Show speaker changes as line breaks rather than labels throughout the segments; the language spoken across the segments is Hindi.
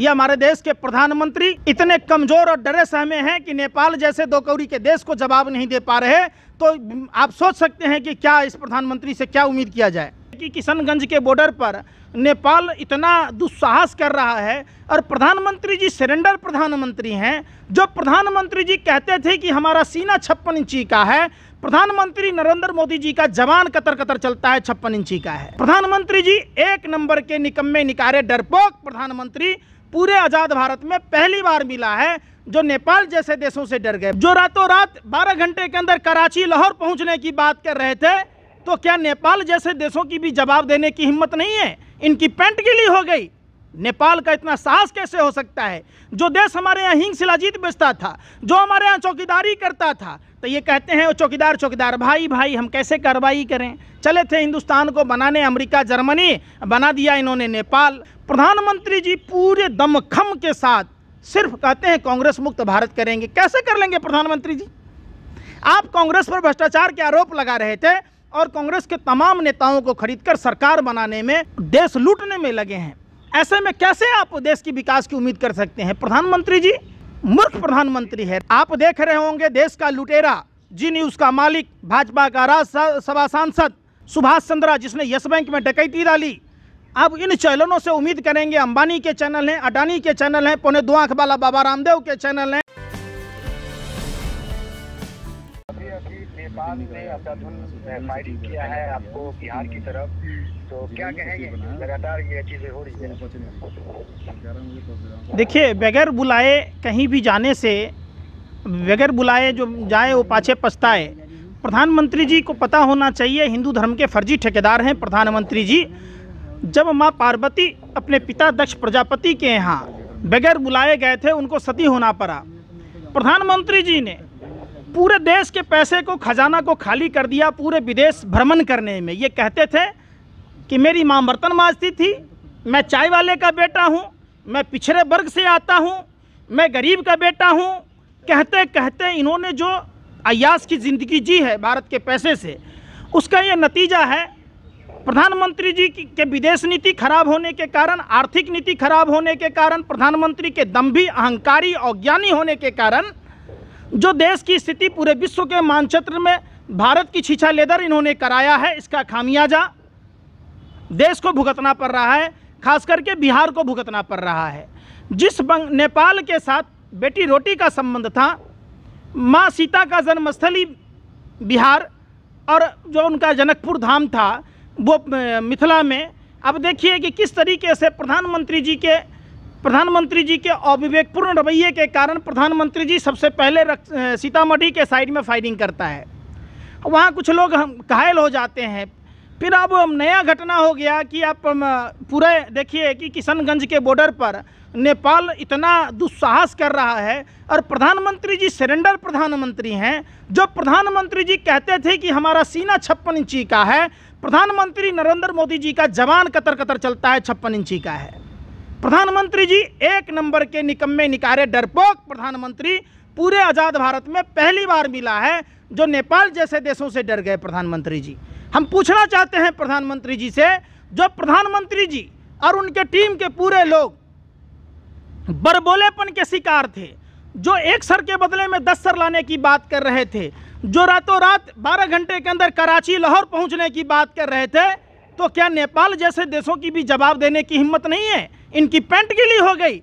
ये हमारे देश के प्रधानमंत्री इतने कमजोर और डरे सहमे हैं कि नेपाल जैसे दो कौरी के देश को जवाब नहीं दे पा रहे तो आप सोच सकते हैं कि क्या इस प्रधानमंत्री से क्या उम्मीद किया जाए कि किशनगंज के बॉर्डर पर नेपाल इतना दुस्साहस कर रहा है और प्रधानमंत्री जी सरेंडर प्रधानमंत्री हैं जो प्रधानमंत्री जी कहते थे कि हमारा सीना छप्पन इंची का है प्रधानमंत्री नरेंद्र मोदी जी का जवान कतर कतर चलता है छप्पन इंची का है प्रधानमंत्री जी एक नंबर के निकम्मे निकारे डरपोक प्रधानमंत्री पूरे आज़ाद भारत में पहली बार मिला है जो नेपाल जैसे देशों से डर गए जो रातों रात 12 घंटे के अंदर कराची लाहौर पहुंचने की बात कर रहे थे तो क्या नेपाल जैसे देशों की भी जवाब देने की हिम्मत नहीं है इनकी पेंट गिली हो गई नेपाल का इतना साहस कैसे हो सकता है जो देश हमारे यहाँ हिंग शिलाजीत बेचता था जो हमारे यहाँ चौकीदारी करता था तो ये कहते हैं चौकीदार चौकीदार भाई भाई हम कैसे कार्रवाई करें चले थे हिंदुस्तान को बनाने अमेरिका जर्मनी बना दिया इन्होंने नेपाल प्रधानमंत्री जी पूरे दमखम के साथ सिर्फ कहते हैं कांग्रेस मुक्त भारत करेंगे कैसे कर लेंगे प्रधानमंत्री जी आप कांग्रेस पर भ्रष्टाचार के आरोप लगा रहे थे और कांग्रेस के तमाम नेताओं को कर सरकार बनाने में देश लूटने में लगे हैं ऐसे में कैसे आप देश की विकास की उम्मीद कर सकते हैं प्रधानमंत्री जी मूर्ख प्रधानमंत्री है आप देख रहे होंगे देश का लुटेरा जी न्यूज़ का मालिक भाजपा का राज्यसभा सांसद सुभाष चंद्रा जिसने यस बैंक में डकैती डाली अब इन चैनलों से उम्मीद करेंगे अंबानी के चैनल हैं अडानी के चैनल हैं पौने दो आंख वाला बाबा रामदेव के चैनल हैं नेपाल ने अपराधुन फायरिंग किया है आपको बिहार की तरफ तो क्या कहेंगे लगातार ये चीज़ें हो रही है देखिए बगैर बुलाए कहीं भी जाने से बगैर बुलाए जो जाए वो पाछे पछताए प्रधानमंत्री जी को पता होना चाहिए हिंदू धर्म के फर्जी ठेकेदार हैं प्रधानमंत्री जी जब माँ पार्वती अपने पिता दक्ष प्रजापति के यहाँ बगैर बुलाए गए थे उनको सती होना पड़ा प्रधानमंत्री जी ने पूरे देश के पैसे को खजाना को खाली कर दिया पूरे विदेश भ्रमण करने में ये कहते थे कि मेरी माँ बर्तन माजती थी मैं चाय वाले का बेटा हूँ मैं पिछड़े वर्ग से आता हूँ मैं गरीब का बेटा हूँ कहते कहते इन्होंने जो अयास की ज़िंदगी जी है भारत के पैसे से उसका ये नतीजा है प्रधानमंत्री जी की के विदेश नीति खराब होने के कारण आर्थिक नीति खराब होने के कारण प्रधानमंत्री के दम्भी अहंकारी और ज्ञानी होने के कारण जो देश की स्थिति पूरे विश्व के मानचित्र में भारत की छीछा लेदर इन्होंने कराया है इसका खामियाजा देश को भुगतना पड़ रहा है खास करके बिहार को भुगतना पड़ रहा है जिस नेपाल के साथ बेटी रोटी का संबंध था माँ सीता का जन्मस्थली बिहार और जो उनका जनकपुर धाम था वो मिथिला में अब देखिए कि किस तरीके से प्रधानमंत्री जी के प्रधानमंत्री जी के अविवेकपूर्ण रवैये के कारण प्रधानमंत्री जी सबसे पहले सीतामढ़ी के साइड में फायरिंग करता है वहाँ कुछ लोग घायल हो जाते हैं फिर अब नया घटना हो गया कि आप पूरे देखिए कि किशनगंज के बॉर्डर पर नेपाल इतना दुस्साहस कर रहा है और प्रधानमंत्री जी सरेंडर प्रधानमंत्री हैं जो प्रधानमंत्री जी कहते थे कि हमारा सीना छप्पन इंची का है प्रधानमंत्री नरेंद्र मोदी जी का जवान कतर कतर चलता है छप्पन इंची का है प्रधानमंत्री जी एक नंबर के निकम्मे निकारे डरपोक प्रधानमंत्री पूरे आज़ाद भारत में पहली बार मिला है जो नेपाल जैसे देशों से डर गए प्रधानमंत्री जी हम पूछना चाहते हैं प्रधानमंत्री जी से जो प्रधानमंत्री जी और उनके टीम के पूरे लोग बरबोलेपन के शिकार थे जो एक सर के बदले में दस सर लाने की बात कर रहे थे जो रातों रात बारह घंटे के अंदर कराची लाहौर पहुंचने की बात कर रहे थे तो क्या नेपाल जैसे देशों की भी जवाब देने की हिम्मत नहीं है इनकी पेंट गिली हो गई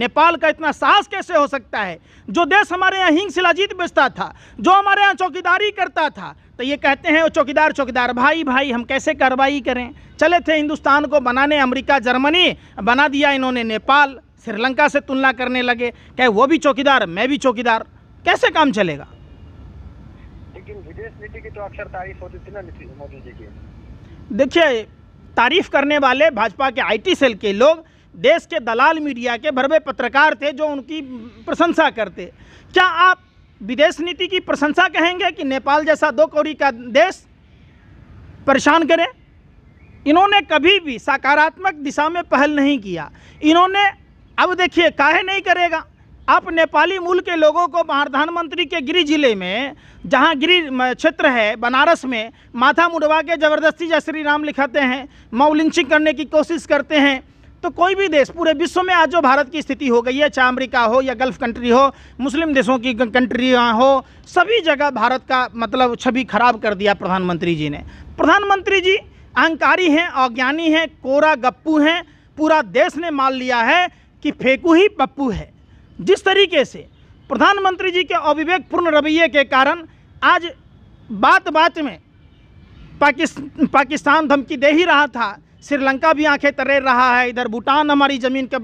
नेपाल का इतना साहस कैसे हो सकता है जो देश हमारे यहाँ हिंग शिलाजीत बेचता था जो हमारे यहाँ चौकीदारी करता था तो ये कहते हैं चौकीदार चौकीदार भाई भाई हम कैसे कार्रवाई करें चले थे हिंदुस्तान को बनाने अमेरिका जर्मनी बना दिया इन्होंने नेपाल श्रीलंका से तुलना करने लगे कहे वो भी चौकीदार मैं भी चौकीदार कैसे काम चलेगा लेकिन विदेश नीति की तो अक्सर तारीफ होती थी ना मोदी जी की देखिए तारीफ करने वाले भाजपा के आईटी सेल के लोग देश के दलाल मीडिया के भरवे पत्रकार थे जो उनकी प्रशंसा करते क्या आप विदेश नीति की प्रशंसा कहेंगे कि नेपाल जैसा दो कौड़ी का देश परेशान करें इन्होंने कभी भी सकारात्मक दिशा में पहल नहीं किया इन्होंने अब देखिए काहे नहीं करेगा आप नेपाली मूल के लोगों को प्रधानमंत्री के गिरी जिले में जहाँ गिरी क्षेत्र है बनारस में माथा मुड़वा के ज़बरदस्ती जय श्री राम लिखाते हैं मौलिंचिंग करने की कोशिश करते हैं तो कोई भी देश पूरे विश्व में आज जो भारत की स्थिति हो गई है चाहे अमरीका हो या गल्फ़ कंट्री हो मुस्लिम देशों की कंट्रियाँ हो सभी जगह भारत का मतलब छवि खराब कर दिया प्रधानमंत्री जी ने प्रधानमंत्री जी अहंकारी हैं अज्ञानी हैं कोरा गप्पू हैं पूरा देश ने मान लिया है कि फेकू ही पप्पू है जिस तरीके से प्रधानमंत्री जी के अविवेकपूर्ण रवैये के कारण आज बात बात में पाकिस्तान धमकी दे ही रहा था श्रीलंका भी आंखें तरेर रहा है इधर भूटान हमारी ज़मीन के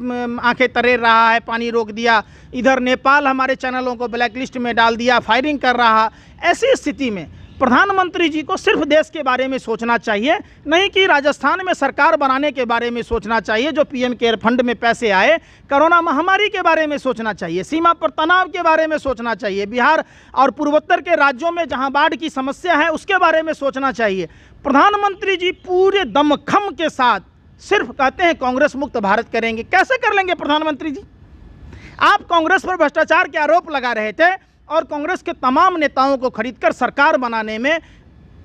आंखें तरेर रहा है पानी रोक दिया इधर नेपाल हमारे चैनलों को ब्लैक लिस्ट में डाल दिया फायरिंग कर रहा ऐसी स्थिति में प्रधानमंत्री जी को सिर्फ देश के बारे में सोचना चाहिए नहीं कि राजस्थान में सरकार बनाने के बारे में सोचना चाहिए जो पीएम केयर फंड में पैसे आए कोरोना महामारी के बारे में सोचना चाहिए सीमा पर तनाव के बारे में सोचना चाहिए बिहार और पूर्वोत्तर के राज्यों में जहां बाढ़ की समस्या है उसके बारे में सोचना चाहिए प्रधानमंत्री जी पूरे दमखम के साथ सिर्फ कहते हैं कांग्रेस मुक्त भारत करेंगे कैसे कर लेंगे प्रधानमंत्री जी आप कांग्रेस पर भ्रष्टाचार के आरोप लगा रहे थे और कांग्रेस के तमाम नेताओं को खरीद कर सरकार बनाने में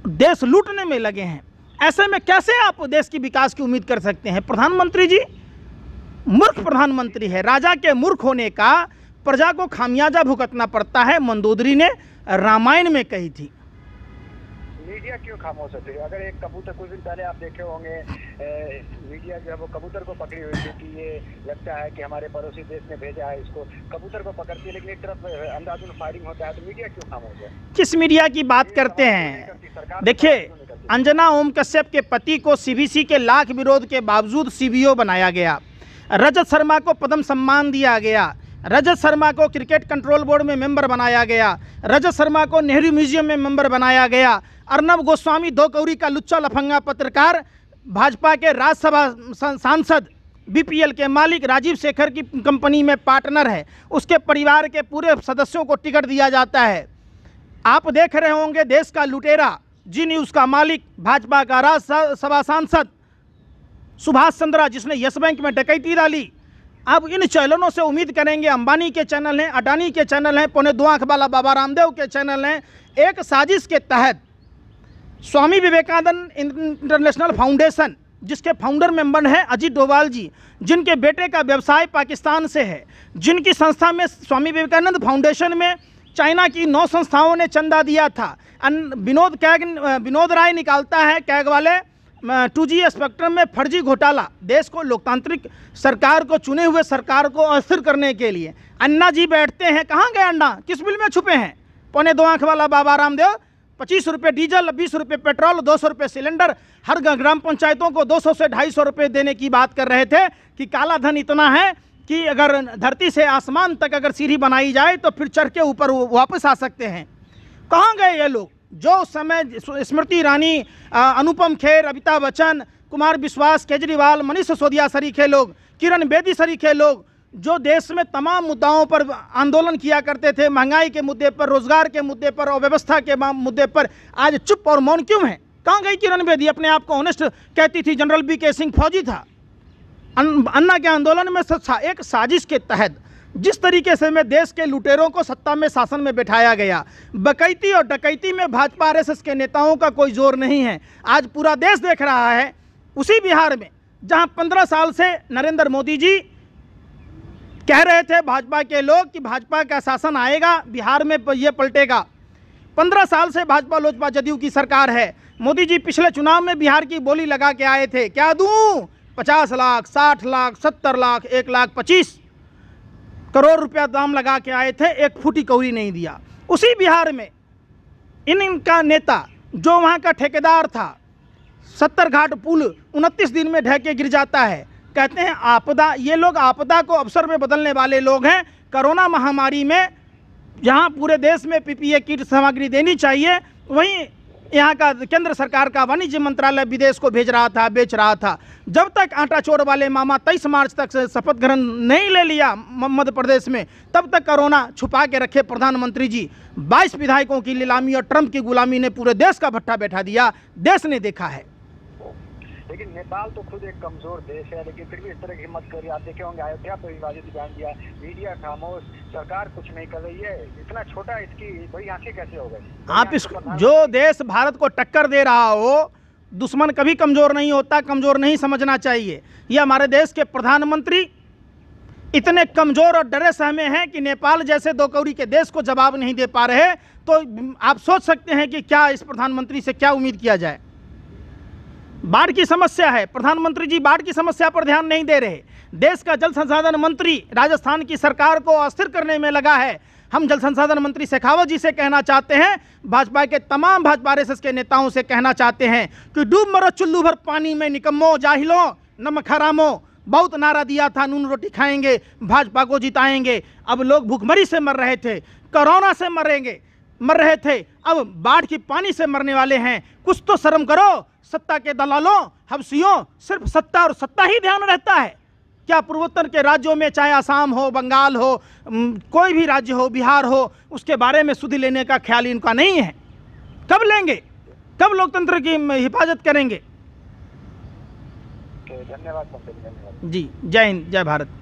देश लूटने में लगे हैं ऐसे में कैसे आप देश की विकास की उम्मीद कर सकते हैं प्रधानमंत्री जी मूर्ख प्रधानमंत्री है राजा के मूर्ख होने का प्रजा को खामियाजा भुगतना पड़ता है मंदोदरी ने रामायण में कही थी मीडिया क्यों खामोश है अगर एक कबूतर कुछ दिन पहले आप देखे होंगे मीडिया जो है वो कबूतर को पकड़ी हुई थी कि ये लगता है कि हमारे पड़ोसी देश ने भेजा है इसको कबूतर को पकड़ती है लेकिन एक तरफ अंदाजुन फायरिंग होता है तो मीडिया क्यों खामोश है किस मीडिया की बात करते हैं देखिए अंजना ओम कश्यप के पति को सीबीसी के लाख विरोध के बावजूद सीबीओ बनाया गया रजत शर्मा को पद्म सम्मान दिया गया रजत शर्मा को क्रिकेट कंट्रोल बोर्ड में मेंबर बनाया गया रजत शर्मा को नेहरू म्यूजियम में मेंबर बनाया गया अर्नब गोस्वामी दो कौरी का लुच्चा लफंगा पत्रकार भाजपा के राज्यसभा सांसद बीपीएल के मालिक राजीव शेखर की कंपनी में पार्टनर है उसके परिवार के पूरे सदस्यों को टिकट दिया जाता है आप देख रहे होंगे देश का लुटेरा जी न्यूज़ का मालिक भाजपा का राज्यसभा सांसद सुभाष चंद्रा जिसने यस बैंक में डकैती डाली अब इन चैनलों से उम्मीद करेंगे अंबानी के चैनल हैं अडानी के चैनल हैं पौने दो आँख वाला बाबा रामदेव के चैनल हैं एक साजिश के तहत स्वामी विवेकानंद इंटरनेशनल फाउंडेशन जिसके फाउंडर मेंबर हैं अजीत डोवाल जी जिनके बेटे का व्यवसाय पाकिस्तान से है जिनकी संस्था में स्वामी विवेकानंद फाउंडेशन में चाइना की नौ संस्थाओं ने चंदा दिया था विनोद कैग विनोद राय निकालता है कैग वाले टू जी स्पेक्ट्रम में फर्जी घोटाला देश को लोकतांत्रिक सरकार को चुने हुए सरकार को अस्थिर करने के लिए अन्ना जी बैठते हैं कहाँ गए अन्ना किस बिल में छुपे हैं पौने दो आँख वाला बाबा रामदेव पच्चीस रुपये डीजल बीस रुपये पेट्रोल दो सौ रुपये सिलेंडर हर ग्राम पंचायतों को दो सौ से ढाई सौ रुपये देने की बात कर रहे थे कि काला धन इतना है कि अगर धरती से आसमान तक अगर सीढ़ी बनाई जाए तो फिर चढ़ के ऊपर वापस आ सकते हैं कहाँ गए ये लोग जो समय स्मृति ईरानी अनुपम खेर अमिताभ बच्चन कुमार विश्वास केजरीवाल मनीष सिसोदिया सरीखे लोग किरण बेदी सरीखे लोग जो देश में तमाम मुद्दाओं पर आंदोलन किया करते थे महंगाई के मुद्दे पर रोजगार के मुद्दे पर और व्यवस्था के मुद्दे पर आज चुप और मौन क्यों है कहाँ गई किरण बेदी अपने आप को ऑनेस्ट कहती थी जनरल बी के सिंह फौजी था अन्ना के आंदोलन में एक साजिश के तहत जिस तरीके से मैं देश के लुटेरों को सत्ता में शासन में बैठाया गया बकैती और डकैती में भाजपा आर के नेताओं का कोई जोर नहीं है आज पूरा देश देख रहा है उसी बिहार में जहां पंद्रह साल से नरेंद्र मोदी जी कह रहे थे भाजपा के लोग कि भाजपा का शासन आएगा बिहार में ये पलटेगा पंद्रह साल से भाजपा लोजपा जदयू की सरकार है मोदी जी पिछले चुनाव में बिहार की बोली लगा के आए थे क्या दूं पचास लाख साठ लाख सत्तर लाख एक लाख पच्चीस करोड़ रुपया दाम लगा के आए थे एक फूटी कौड़ी नहीं दिया उसी बिहार में इन इनका नेता जो वहाँ का ठेकेदार था सत्तर घाट पुल उनतीस दिन में ढह के गिर जाता है कहते हैं आपदा ये लोग आपदा को अवसर में बदलने वाले लोग हैं कोरोना महामारी में जहाँ पूरे देश में पीपीए किट सामग्री देनी चाहिए वहीं यहाँ का केंद्र सरकार का वाणिज्य मंत्रालय विदेश को भेज रहा था बेच रहा था जब तक आटा चोर वाले मामा तेईस मार्च तक शपथ ग्रहण नहीं ले लिया मध्य प्रदेश में तब तक कोरोना छुपा के रखे प्रधानमंत्री जी बाईस विधायकों की नीलामी और ट्रंप की गुलामी ने पूरे देश का भट्टा बैठा दिया देश ने देखा है लेकिन नेपाल तो खुद एक कमजोर देश है लेकिन फिर भी इस तरह की हिम्मत कर आप देखे होंगे अयोध्या पर विवादित बयान दिया मीडिया खामोश सरकार कुछ नहीं कर रही है इतना छोटा इसकी बड़ी आंखें कैसे हो गई आप इस तो जो देश भारत को टक्कर दे रहा हो दुश्मन कभी कमज़ोर नहीं होता कमज़ोर नहीं समझना चाहिए ये हमारे देश के प्रधानमंत्री इतने कमज़ोर और डरे सहमे हैं कि नेपाल जैसे दो कौरी के देश को जवाब नहीं दे पा रहे तो आप सोच सकते हैं कि क्या इस प्रधानमंत्री से क्या उम्मीद किया जाए बाढ़ की समस्या है प्रधानमंत्री जी बाढ़ की समस्या पर ध्यान नहीं दे रहे देश का जल संसाधन मंत्री राजस्थान की सरकार को अस्थिर करने में लगा है हम जल संसाधन मंत्री शेखावत जी से कहना चाहते हैं भाजपा के तमाम भाजपा आर के नेताओं से कहना चाहते हैं कि डूब मरो चुल्लू भर पानी में निकम्मो जाहिलो नमक खरामो बहुत नारा दिया था नून रोटी खाएंगे भाजपा को जिताएंगे अब लोग भूखमरी से मर रहे थे कोरोना से मरेंगे मर रहे थे अब बाढ़ के पानी से मरने वाले हैं कुछ तो शर्म करो सत्ता के दलालों हबसियों सिर्फ सत्ता और सत्ता ही ध्यान रहता है क्या पूर्वोत्तर के राज्यों में चाहे आसाम हो बंगाल हो कोई भी राज्य हो बिहार हो उसके बारे में सुधि लेने का ख्याल इनका नहीं है कब लेंगे कब लोकतंत्र की हिफाजत करेंगे तो धन्यवाद जी जय हिंद जय भारत